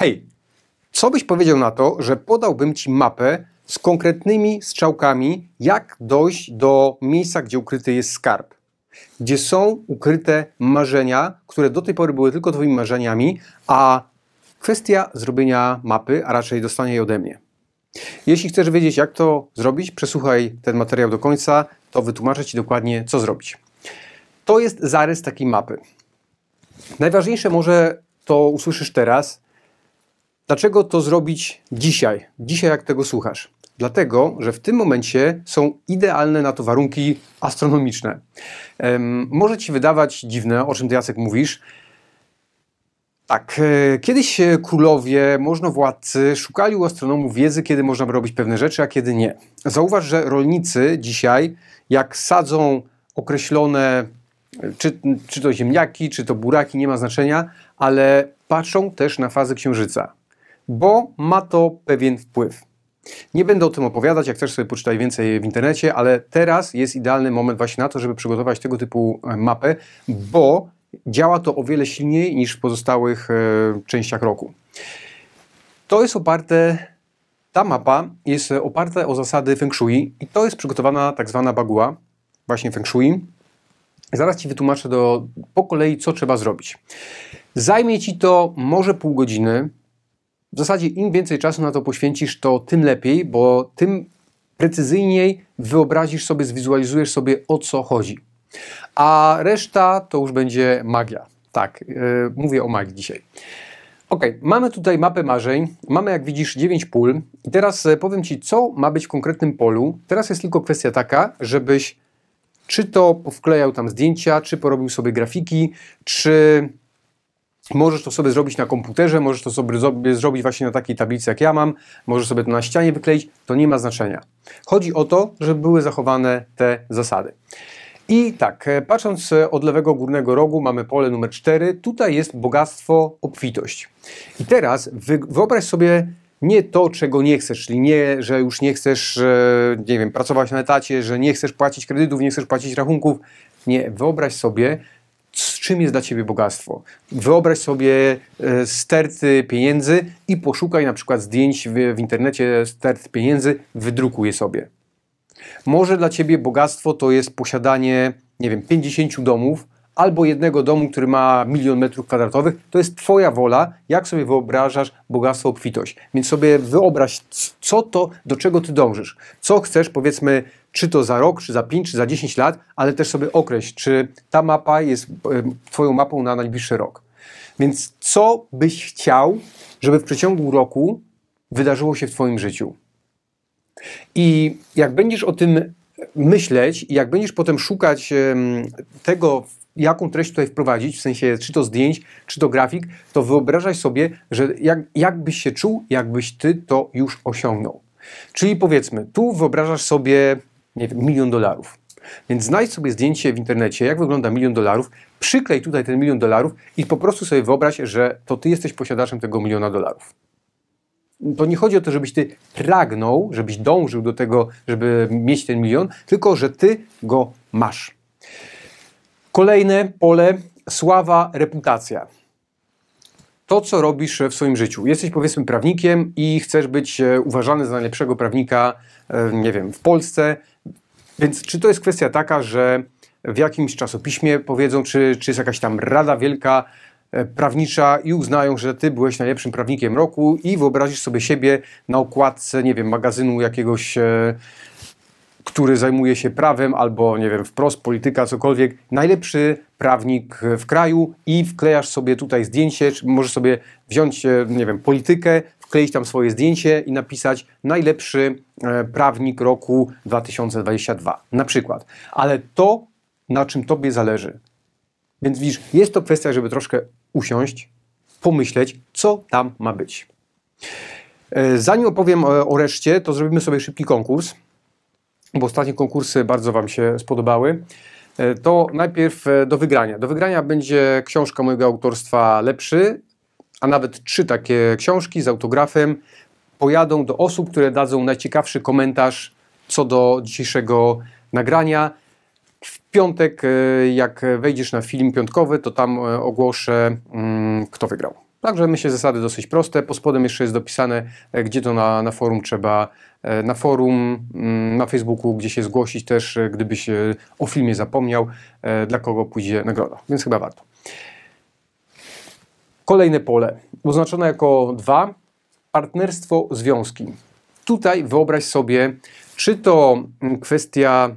Hej, co byś powiedział na to, że podałbym Ci mapę z konkretnymi strzałkami, jak dojść do miejsca, gdzie ukryty jest skarb? Gdzie są ukryte marzenia, które do tej pory były tylko Twoimi marzeniami, a kwestia zrobienia mapy, a raczej dostania jej ode mnie. Jeśli chcesz wiedzieć, jak to zrobić, przesłuchaj ten materiał do końca, to wytłumaczę Ci dokładnie, co zrobić. To jest zarys takiej mapy. Najważniejsze może to usłyszysz teraz, Dlaczego to zrobić dzisiaj? Dzisiaj, jak tego słuchasz? Dlatego, że w tym momencie są idealne na to warunki astronomiczne. Um, może ci wydawać dziwne, o czym ty Jacek mówisz. Tak, e, kiedyś królowie, można władcy szukali u astronomów wiedzy, kiedy można robić pewne rzeczy, a kiedy nie. Zauważ, że rolnicy dzisiaj, jak sadzą określone, e, czy, czy to ziemniaki, czy to buraki, nie ma znaczenia, ale patrzą też na fazę księżyca bo ma to pewien wpływ. Nie będę o tym opowiadać, jak chcesz sobie poczytaj więcej w internecie, ale teraz jest idealny moment właśnie na to, żeby przygotować tego typu e, mapę, bo działa to o wiele silniej niż w pozostałych e, częściach roku. To jest oparte, ta mapa jest oparta o zasady Feng Shui i to jest przygotowana tak zwana baguła, właśnie Feng Shui. Zaraz Ci wytłumaczę do, po kolei, co trzeba zrobić. Zajmie Ci to może pół godziny, w zasadzie im więcej czasu na to poświęcisz, to tym lepiej, bo tym precyzyjniej wyobrazisz sobie, zwizualizujesz sobie o co chodzi. A reszta to już będzie magia. Tak, yy, mówię o magii dzisiaj. Ok, mamy tutaj mapę marzeń, mamy jak widzisz 9 pól i teraz e, powiem Ci, co ma być w konkretnym polu. Teraz jest tylko kwestia taka, żebyś czy to wklejał tam zdjęcia, czy porobił sobie grafiki, czy Możesz to sobie zrobić na komputerze, możesz to sobie zrobić właśnie na takiej tablicy, jak ja mam, możesz sobie to na ścianie wykleić, to nie ma znaczenia. Chodzi o to, żeby były zachowane te zasady. I tak, e, patrząc e, od lewego górnego rogu, mamy pole numer 4. Tutaj jest bogactwo, obfitość. I teraz wyobraź sobie nie to, czego nie chcesz, czyli nie, że już nie chcesz, e, nie wiem, pracować na etacie, że nie chcesz płacić kredytów, nie chcesz płacić rachunków. Nie, wyobraź sobie, z czym jest dla ciebie bogactwo. Wyobraź sobie e, sterty pieniędzy i poszukaj na przykład zdjęć w, w internecie stert pieniędzy, wydrukuj je sobie. Może dla ciebie bogactwo to jest posiadanie, nie wiem, 50 domów albo jednego domu, który ma milion metrów kwadratowych. To jest twoja wola, jak sobie wyobrażasz bogactwo, obfitość. Więc sobie wyobraź, co to, do czego ty dążysz. Co chcesz, powiedzmy, czy to za rok, czy za 5, czy za 10 lat, ale też sobie określ, czy ta mapa jest Twoją mapą na najbliższy rok. Więc co byś chciał, żeby w przeciągu roku wydarzyło się w Twoim życiu? I jak będziesz o tym myśleć jak będziesz potem szukać tego, jaką treść tutaj wprowadzić, w sensie czy to zdjęć, czy to grafik, to wyobrażaj sobie, że jak, jak byś się czuł, jakbyś ty to już osiągnął. Czyli powiedzmy, tu wyobrażasz sobie nie wiem, milion dolarów. Więc znajdź sobie zdjęcie w internecie, jak wygląda milion dolarów, przyklej tutaj ten milion dolarów i po prostu sobie wyobraź, że to ty jesteś posiadaczem tego miliona dolarów. To nie chodzi o to, żebyś ty pragnął, żebyś dążył do tego, żeby mieć ten milion, tylko że ty go masz. Kolejne pole sława, reputacja. To, co robisz w swoim życiu. Jesteś powiedzmy prawnikiem i chcesz być e, uważany za najlepszego prawnika, e, nie wiem, w Polsce, więc czy to jest kwestia taka, że w jakimś czasopiśmie powiedzą, czy, czy jest jakaś tam rada wielka, e, prawnicza i uznają, że ty byłeś najlepszym prawnikiem roku i wyobrazisz sobie siebie na okładce, nie wiem, magazynu jakiegoś, e, który zajmuje się prawem albo, nie wiem, wprost polityka, cokolwiek. Najlepszy prawnik w kraju i wklejasz sobie tutaj zdjęcie, czy możesz sobie wziąć, e, nie wiem, politykę, wkleić tam swoje zdjęcie i napisać najlepszy e, prawnik roku 2022 na przykład. Ale to, na czym tobie zależy. Więc widzisz, jest to kwestia, żeby troszkę usiąść, pomyśleć, co tam ma być. E, zanim opowiem o reszcie, to zrobimy sobie szybki konkurs, bo ostatnie konkursy bardzo Wam się spodobały. E, to najpierw do wygrania. Do wygrania będzie książka mojego autorstwa Lepszy a nawet trzy takie książki z autografem pojadą do osób, które dadzą najciekawszy komentarz co do dzisiejszego nagrania. W piątek, e, jak wejdziesz na film piątkowy, to tam e, ogłoszę, mm, kto wygrał. Także myślę, zasady dosyć proste. Po spodem jeszcze jest dopisane, e, gdzie to na, na forum trzeba, na forum, mm, na Facebooku, gdzie się zgłosić też, gdybyś o filmie zapomniał, dla kogo pójdzie nagroda. Więc chyba warto. Kolejne pole, oznaczone jako dwa, partnerstwo, związki. Tutaj wyobraź sobie, czy to mm, kwestia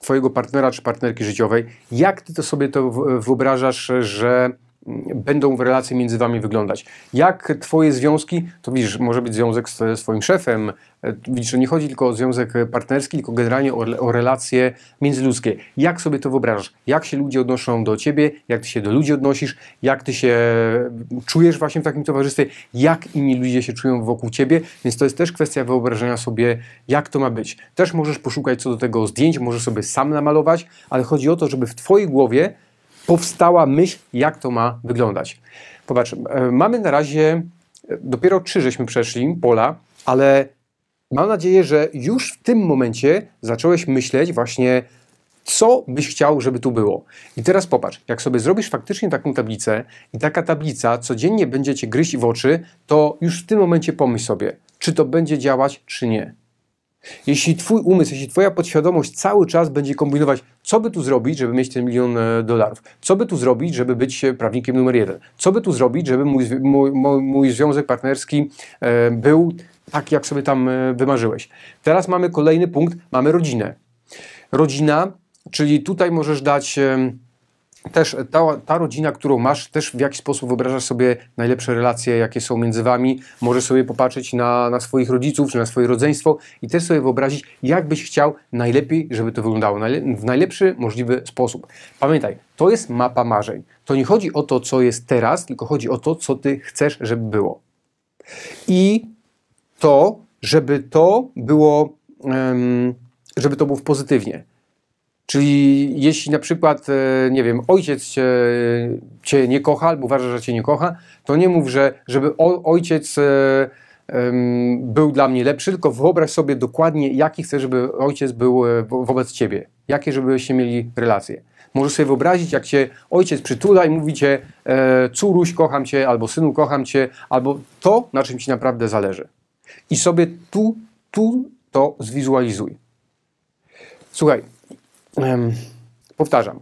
Twojego partnera czy partnerki życiowej, jak Ty to sobie to wyobrażasz, że będą relacje między wami wyglądać. Jak twoje związki, to widzisz, może być związek z swoim szefem, e, widzisz, że nie chodzi tylko o związek partnerski, tylko generalnie o, o relacje międzyludzkie. Jak sobie to wyobrażasz? Jak się ludzie odnoszą do ciebie? Jak ty się do ludzi odnosisz? Jak ty się czujesz właśnie w takim towarzystwie? Jak inni ludzie się czują wokół ciebie? Więc to jest też kwestia wyobrażenia sobie, jak to ma być. Też możesz poszukać co do tego zdjęć, możesz sobie sam namalować, ale chodzi o to, żeby w twojej głowie powstała myśl, jak to ma wyglądać. Popatrz, e, mamy na razie e, dopiero trzy żeśmy przeszli pola, ale mam nadzieję, że już w tym momencie zacząłeś myśleć właśnie, co byś chciał, żeby tu było. I teraz popatrz, jak sobie zrobisz faktycznie taką tablicę i taka tablica codziennie będzie cię gryźć w oczy, to już w tym momencie pomyśl sobie, czy to będzie działać, czy nie. Jeśli twój umysł, jeśli twoja podświadomość cały czas będzie kombinować, co by tu zrobić, żeby mieć ten milion e, dolarów, co by tu zrobić, żeby być e, prawnikiem numer jeden, co by tu zrobić, żeby mój, mój, mój związek partnerski e, był tak, jak sobie tam wymarzyłeś. Teraz mamy kolejny punkt, mamy rodzinę. Rodzina, czyli tutaj możesz dać też ta, ta rodzina, którą masz, też w jakiś sposób wyobrażasz sobie najlepsze relacje, jakie są między wami. Możesz sobie popatrzeć na, na swoich rodziców czy na swoje rodzeństwo i też sobie wyobrazić, jak byś chciał najlepiej, żeby to wyglądało, w najlepszy możliwy sposób. Pamiętaj, to jest mapa marzeń. To nie chodzi o to, co jest teraz, tylko chodzi o to, co ty chcesz, żeby było. I to, żeby to było, żeby to było pozytywnie Czyli jeśli na przykład, e, nie wiem, ojciec cię, e, cię, nie kocha albo uważa, że cię nie kocha, to nie mów, że żeby ojciec e, był dla mnie lepszy, tylko wyobraź sobie dokładnie, jaki chcesz, żeby ojciec był wobec ciebie, jakie żebyście mieli relacje. Możesz sobie wyobrazić, jak cię ojciec przytula i mówi cię, córuś, kocham cię, albo synu, kocham cię, albo to, na czym ci naprawdę zależy. I sobie tu, tu to zwizualizuj. Słuchaj, powtarzam.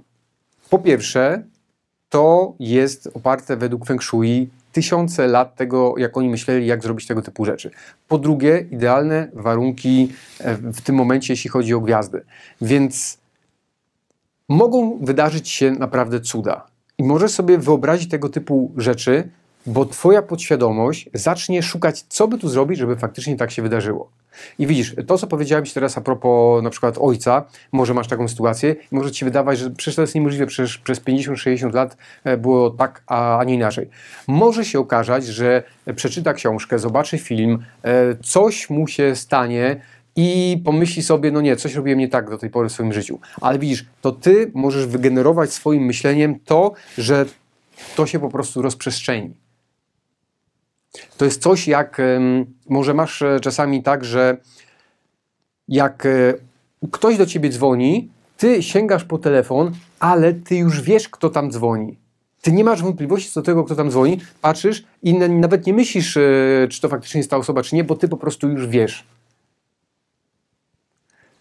Po pierwsze, to jest oparte według Feng Shui tysiące lat tego, jak oni myśleli, jak zrobić tego typu rzeczy. Po drugie, idealne warunki e, w tym momencie, jeśli chodzi o gwiazdy. Więc mogą wydarzyć się naprawdę cuda. I możesz sobie wyobrazić tego typu rzeczy bo twoja podświadomość zacznie szukać, co by tu zrobić, żeby faktycznie tak się wydarzyło. I widzisz, to co powiedziałem Ci teraz a propos na przykład ojca, może masz taką sytuację może Ci wydawać, że przecież to jest niemożliwe, przecież przez 50-60 lat e, było tak, a, nie inaczej. Może się okazać, że przeczyta książkę, zobaczy film, e, coś mu się stanie, i pomyśli sobie, no nie, coś robiłem nie tak do tej pory w swoim życiu. Ale widzisz, to ty możesz wygenerować swoim myśleniem to, że to się po prostu rozprzestrzeni. To jest coś jak, może masz e, czasami tak, że jak e, ktoś do ciebie dzwoni, ty sięgasz po telefon, ale ty już wiesz, kto tam dzwoni. Ty nie masz wątpliwości co do tego, kto tam dzwoni, patrzysz i nawet nie myślisz, e, czy to faktycznie jest ta osoba, czy nie, bo ty po prostu już wiesz.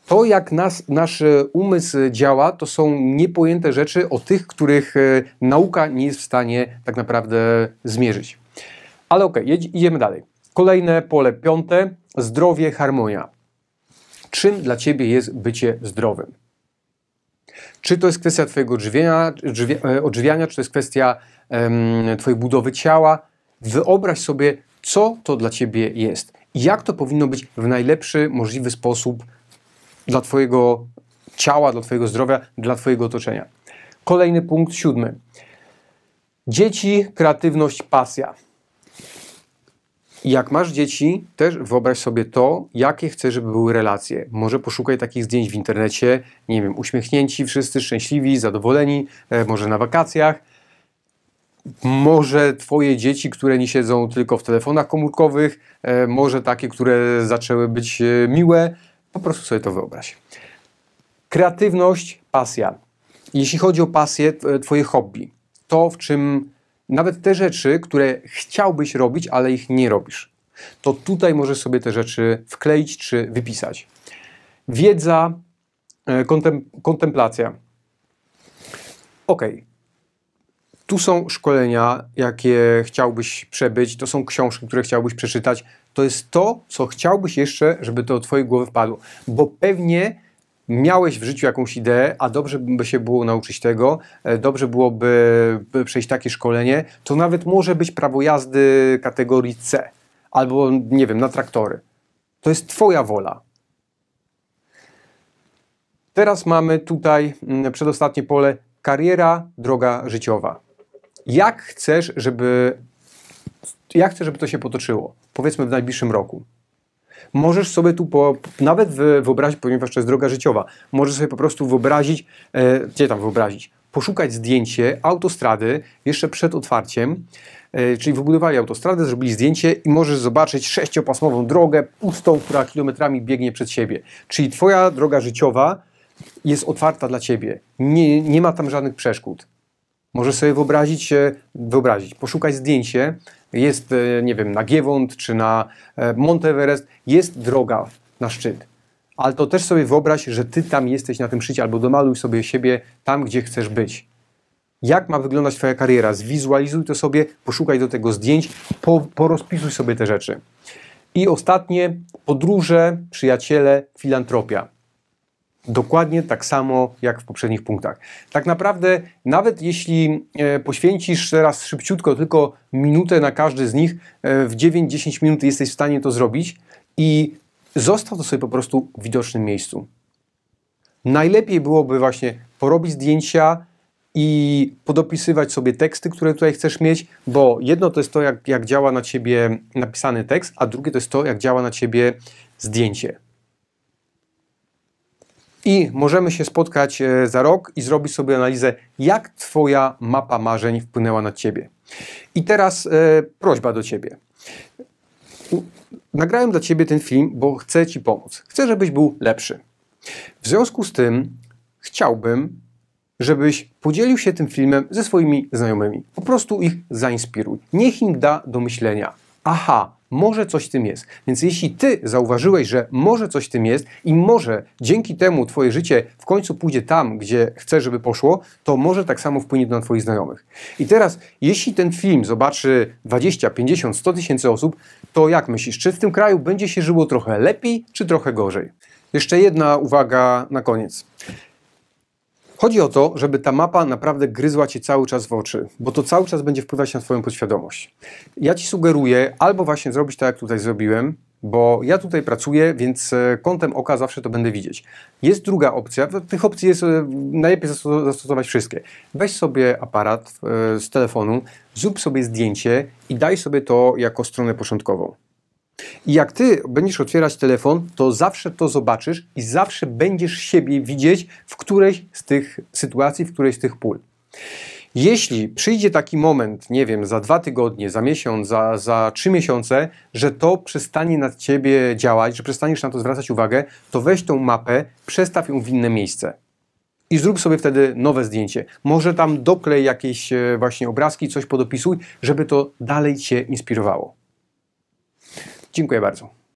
To, jak nas, nasz umysł działa, to są niepojęte rzeczy o tych, których nauka nie jest w stanie tak naprawdę zmierzyć. Ale okej, okay, idziemy dalej. Kolejne pole piąte, zdrowie, harmonia. Czym dla Ciebie jest bycie zdrowym? Czy to jest kwestia Twojego drzwi, e, odżywiania, czy to jest kwestia um, Twojej budowy ciała? Wyobraź sobie, co to dla Ciebie jest i jak to powinno być w najlepszy możliwy sposób dla Twojego ciała, dla Twojego zdrowia, dla Twojego otoczenia. Kolejny punkt, siódmy. Dzieci, kreatywność, pasja. Jak masz dzieci, też wyobraź sobie to, jakie chcesz, żeby były relacje. Może poszukaj takich zdjęć w internecie, nie wiem, uśmiechnięci, wszyscy szczęśliwi, zadowoleni, e, może na wakacjach. Może twoje dzieci, które nie siedzą tylko w telefonach komórkowych, e, może takie, które zaczęły być e, miłe. Po prostu sobie to wyobraź. Kreatywność, pasja. Jeśli chodzi o pasję, twoje hobby, to w czym nawet te rzeczy, które chciałbyś robić, ale ich nie robisz. To tutaj możesz sobie te rzeczy wkleić czy wypisać. Wiedza, e, kontem kontemplacja. Ok. Tu są szkolenia, jakie chciałbyś przebyć, to są książki, które chciałbyś przeczytać. To jest to, co chciałbyś jeszcze, żeby to do Twojej głowy wpadło. Bo pewnie miałeś w życiu jakąś ideę, a dobrze by się było nauczyć tego, e, dobrze byłoby przejść takie szkolenie, to nawet może być prawo jazdy kategorii C albo, nie wiem, na traktory. To jest Twoja wola. Teraz mamy tutaj mm, przedostatnie pole kariera, droga życiowa. Jak chcesz, żeby, jak chcesz, żeby to się potoczyło? Powiedzmy w najbliższym roku. Możesz sobie tu po, nawet wyobrazić, ponieważ to jest droga życiowa, możesz sobie po prostu wyobrazić, e, gdzie tam wyobrazić, poszukać zdjęcie autostrady jeszcze przed otwarciem, e, czyli wybudowali autostradę, zrobili zdjęcie i możesz zobaczyć sześciopasmową drogę pustą, która kilometrami biegnie przed siebie. Czyli twoja droga życiowa jest otwarta dla ciebie. Nie, nie ma tam żadnych przeszkód. Możesz sobie wyobrazić, e, wyobrazić, poszukać zdjęcie jest, e, nie wiem, na Giewont czy na e, Monteverest, jest droga na szczyt. Ale to też sobie wyobraź, że ty tam jesteś na tym szczycie, albo domaluj sobie siebie tam, gdzie chcesz być. Jak ma wyglądać twoja kariera? Zwizualizuj to sobie, poszukaj do tego zdjęć, po, porozpisuj sobie te rzeczy. I ostatnie, podróże, przyjaciele, filantropia dokładnie tak samo jak w poprzednich punktach. Tak naprawdę, nawet jeśli e, poświęcisz teraz szybciutko tylko minutę na każdy z nich, e, w 9-10 minut jesteś w stanie to zrobić i zostaw to sobie po prostu w widocznym miejscu. Najlepiej byłoby właśnie porobić zdjęcia, i podopisywać sobie teksty, które tutaj chcesz mieć, bo jedno to jest to, jak, jak działa na ciebie napisany tekst, a drugie to jest to, jak działa na ciebie zdjęcie. I możemy się spotkać e, za rok i zrobić sobie analizę, jak Twoja mapa marzeń wpłynęła na Ciebie. I teraz e, prośba do Ciebie. Nagrałem dla Ciebie ten film, bo chcę Ci pomóc. Chcę, żebyś był lepszy. W związku z tym chciałbym, żebyś podzielił się tym filmem ze swoimi znajomymi. Po prostu ich zainspiruj. Niech im da do myślenia aha, może coś w tym jest. Więc jeśli ty zauważyłeś, że może coś w tym jest i może dzięki temu twoje życie w końcu pójdzie tam, gdzie chcesz, żeby poszło, to może tak samo wpłynie na twoich znajomych. I teraz, jeśli ten film zobaczy 20, 50, 100 tysięcy osób, to jak myślisz, czy w tym kraju będzie się żyło trochę lepiej, czy trochę gorzej? Jeszcze jedna uwaga na koniec. Chodzi o to, żeby ta mapa naprawdę gryzła ci cały czas w oczy, bo to cały czas będzie wpływać na twoją podświadomość. Ja ci sugeruję albo właśnie zrobić tak, jak tutaj zrobiłem, bo ja tutaj pracuję, więc e, kątem oka zawsze to będę widzieć. Jest druga opcja, tych opcji jest e, najlepiej zastosować wszystkie. Weź sobie aparat e, z telefonu, zrób sobie zdjęcie i daj sobie to jako stronę początkową. I jak ty będziesz otwierać telefon, to zawsze to zobaczysz i zawsze będziesz siebie widzieć w którejś z tych sytuacji, w którejś z tych pól. Jeśli przyjdzie taki moment, nie wiem, za dwa tygodnie, za miesiąc, za, za trzy miesiące, że to przestanie na ciebie działać, że przestaniesz na to zwracać uwagę, to weź tą mapę, przestaw ją w inne miejsce. I zrób sobie wtedy nowe zdjęcie. Może tam doklej jakieś e, właśnie obrazki, coś podopisuj, żeby to dalej cię inspirowało. Dziękuję bardzo.